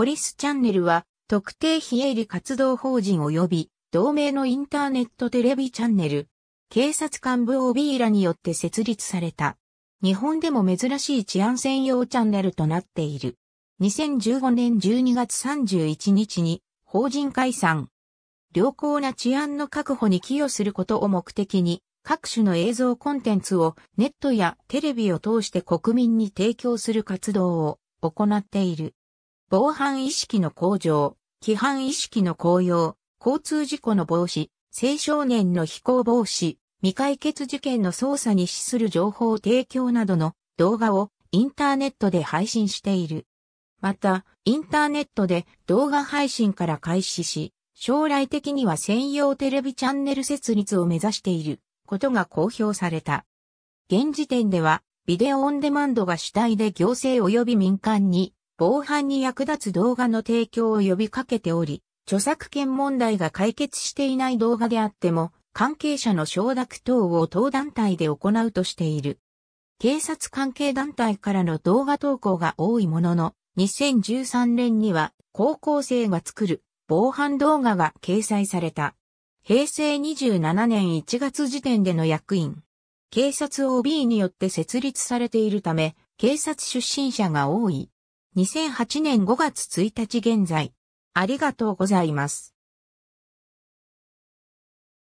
ポリスチャンネルは、特定非営利活動法人及び、同盟のインターネットテレビチャンネル、警察官部 OB らによって設立された。日本でも珍しい治安専用チャンネルとなっている。2015年12月31日に法人解散。良好な治安の確保に寄与することを目的に、各種の映像コンテンツをネットやテレビを通して国民に提供する活動を行っている。防犯意識の向上、規範意識の向揚、交通事故の防止、青少年の非行防止、未解決事件の捜査に資する情報提供などの動画をインターネットで配信している。また、インターネットで動画配信から開始し、将来的には専用テレビチャンネル設立を目指していることが公表された。現時点では、ビデオオンデマンドが主体で行政及び民間に防犯に役立つ動画の提供を呼びかけており、著作権問題が解決していない動画であっても、関係者の承諾等を当団体で行うとしている。警察関係団体からの動画投稿が多いものの、2013年には高校生が作る防犯動画が掲載された。平成27年1月時点での役員。警察 OB によって設立されているため、警察出身者が多い。2008年5月1日現在。ありがとうございます。